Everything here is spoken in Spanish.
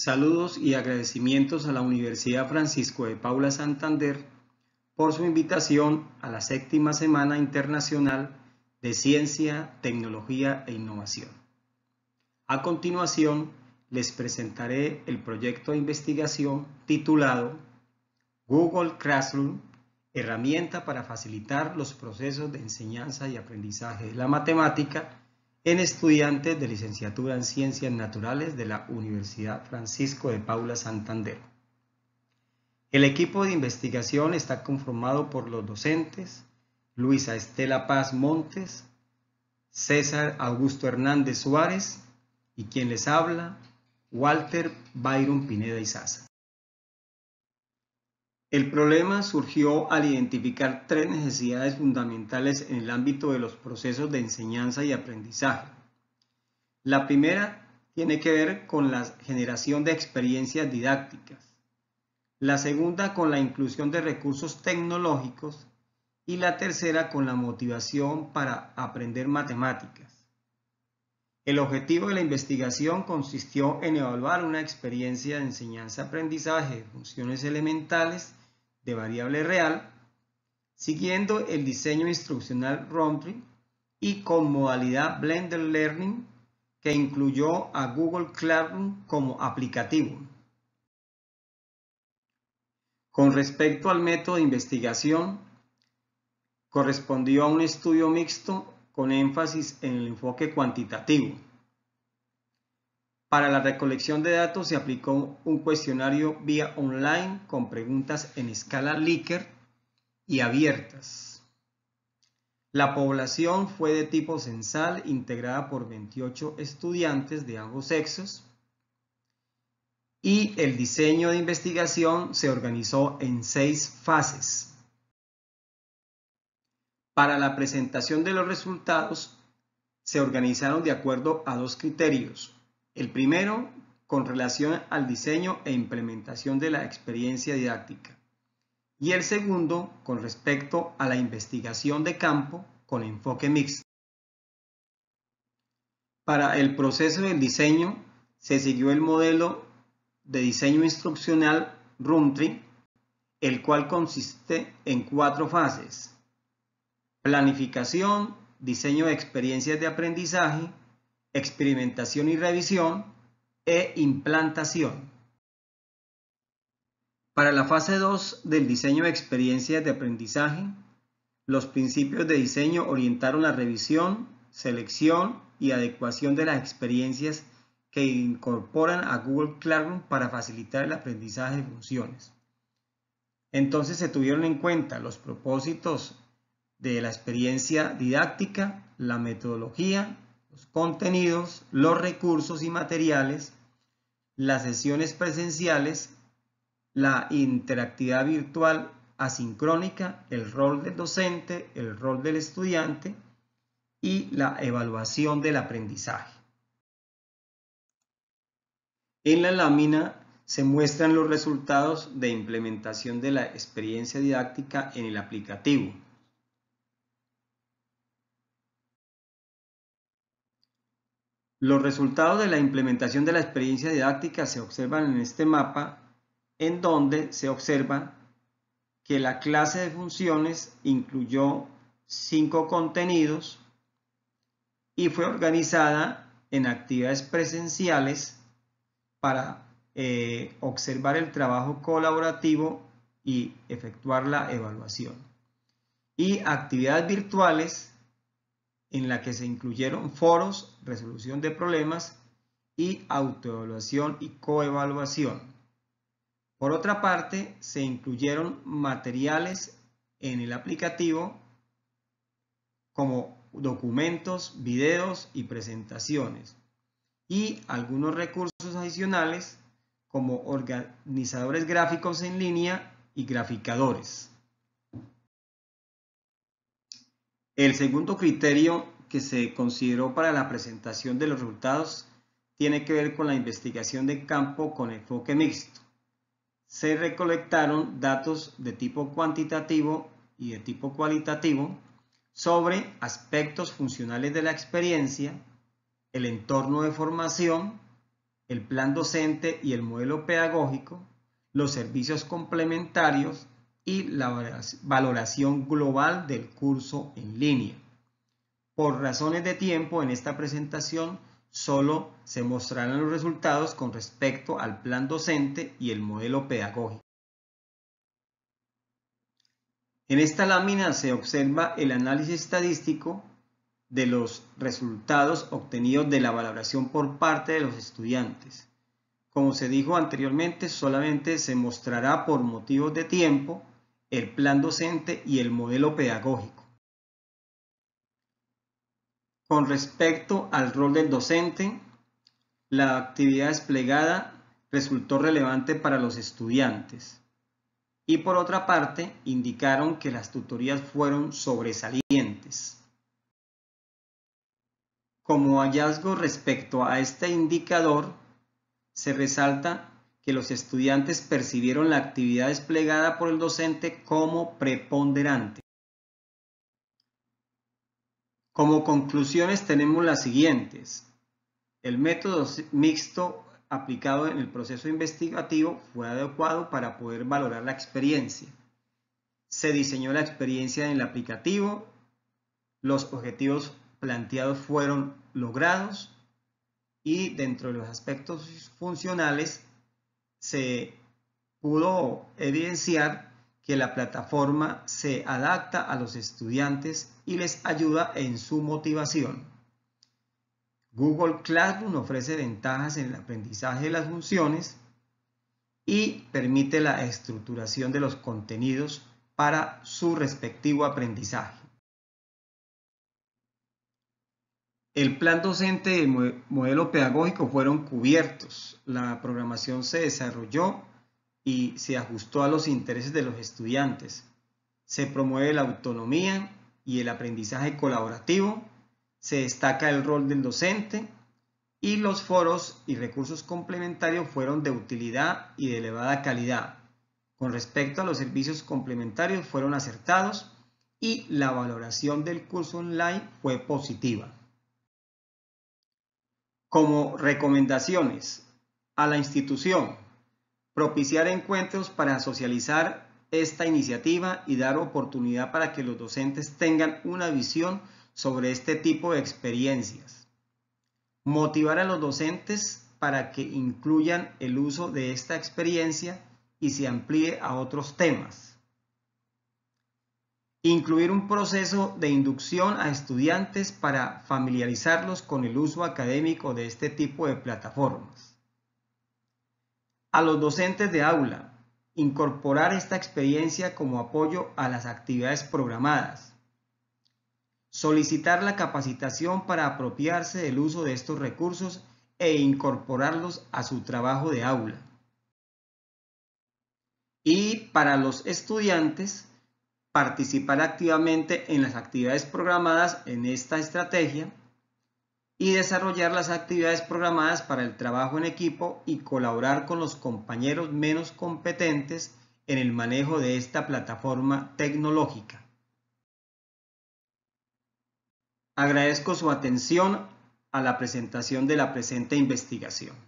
Saludos y agradecimientos a la Universidad Francisco de Paula Santander por su invitación a la séptima Semana Internacional de Ciencia, Tecnología e Innovación. A continuación, les presentaré el proyecto de investigación titulado Google Classroom, herramienta para facilitar los procesos de enseñanza y aprendizaje de la matemática en estudiantes de licenciatura en Ciencias Naturales de la Universidad Francisco de Paula Santander. El equipo de investigación está conformado por los docentes Luisa Estela Paz Montes, César Augusto Hernández Suárez y quien les habla, Walter Byron Pineda Izaza. El problema surgió al identificar tres necesidades fundamentales en el ámbito de los procesos de enseñanza y aprendizaje. La primera tiene que ver con la generación de experiencias didácticas, la segunda con la inclusión de recursos tecnológicos y la tercera con la motivación para aprender matemáticas. El objetivo de la investigación consistió en evaluar una experiencia de enseñanza-aprendizaje de funciones elementales de variable real, siguiendo el diseño instruccional ROMPRI y con modalidad Blender Learning que incluyó a Google Classroom como aplicativo. Con respecto al método de investigación, correspondió a un estudio mixto con énfasis en el enfoque cuantitativo para la recolección de datos se aplicó un cuestionario vía online con preguntas en escala Likert y abiertas. La población fue de tipo censal, integrada por 28 estudiantes de ambos sexos. Y el diseño de investigación se organizó en seis fases. Para la presentación de los resultados, se organizaron de acuerdo a dos criterios, el primero, con relación al diseño e implementación de la experiencia didáctica. Y el segundo, con respecto a la investigación de campo con enfoque mixto. Para el proceso del diseño, se siguió el modelo de diseño instruccional Roomtree, el cual consiste en cuatro fases. Planificación, diseño de experiencias de aprendizaje, experimentación y revisión e implantación. Para la fase 2 del diseño de experiencias de aprendizaje, los principios de diseño orientaron la revisión, selección y adecuación de las experiencias que incorporan a Google Classroom para facilitar el aprendizaje de funciones. Entonces se tuvieron en cuenta los propósitos de la experiencia didáctica, la metodología contenidos, los recursos y materiales, las sesiones presenciales, la interactividad virtual asincrónica, el rol del docente, el rol del estudiante y la evaluación del aprendizaje. En la lámina se muestran los resultados de implementación de la experiencia didáctica en el aplicativo. Los resultados de la implementación de la experiencia didáctica se observan en este mapa, en donde se observa que la clase de funciones incluyó cinco contenidos y fue organizada en actividades presenciales para eh, observar el trabajo colaborativo y efectuar la evaluación. Y actividades virtuales en la que se incluyeron foros, resolución de problemas y autoevaluación y coevaluación. Por otra parte, se incluyeron materiales en el aplicativo como documentos, videos y presentaciones y algunos recursos adicionales como organizadores gráficos en línea y graficadores. El segundo criterio que se consideró para la presentación de los resultados tiene que ver con la investigación de campo con enfoque mixto. Se recolectaron datos de tipo cuantitativo y de tipo cualitativo sobre aspectos funcionales de la experiencia, el entorno de formación, el plan docente y el modelo pedagógico, los servicios complementarios, y la valoración global del curso en línea. Por razones de tiempo, en esta presentación solo se mostrarán los resultados con respecto al plan docente y el modelo pedagógico. En esta lámina se observa el análisis estadístico de los resultados obtenidos de la valoración por parte de los estudiantes. Como se dijo anteriormente, solamente se mostrará por motivos de tiempo el plan docente y el modelo pedagógico. Con respecto al rol del docente, la actividad desplegada resultó relevante para los estudiantes y por otra parte indicaron que las tutorías fueron sobresalientes. Como hallazgo respecto a este indicador, se resalta que los estudiantes percibieron la actividad desplegada por el docente como preponderante. Como conclusiones tenemos las siguientes. El método mixto aplicado en el proceso investigativo fue adecuado para poder valorar la experiencia. Se diseñó la experiencia en el aplicativo, los objetivos planteados fueron logrados y dentro de los aspectos funcionales se pudo evidenciar que la plataforma se adapta a los estudiantes y les ayuda en su motivación. Google Classroom ofrece ventajas en el aprendizaje de las funciones y permite la estructuración de los contenidos para su respectivo aprendizaje. El plan docente y el modelo pedagógico fueron cubiertos. La programación se desarrolló y se ajustó a los intereses de los estudiantes. Se promueve la autonomía y el aprendizaje colaborativo. Se destaca el rol del docente y los foros y recursos complementarios fueron de utilidad y de elevada calidad. Con respecto a los servicios complementarios fueron acertados y la valoración del curso online fue positiva como recomendaciones a la institución, propiciar encuentros para socializar esta iniciativa y dar oportunidad para que los docentes tengan una visión sobre este tipo de experiencias. Motivar a los docentes para que incluyan el uso de esta experiencia y se amplíe a otros temas. Incluir un proceso de inducción a estudiantes para familiarizarlos con el uso académico de este tipo de plataformas. A los docentes de aula, incorporar esta experiencia como apoyo a las actividades programadas. Solicitar la capacitación para apropiarse del uso de estos recursos e incorporarlos a su trabajo de aula. Y para los estudiantes, participar activamente en las actividades programadas en esta estrategia y desarrollar las actividades programadas para el trabajo en equipo y colaborar con los compañeros menos competentes en el manejo de esta plataforma tecnológica. Agradezco su atención a la presentación de la presente investigación.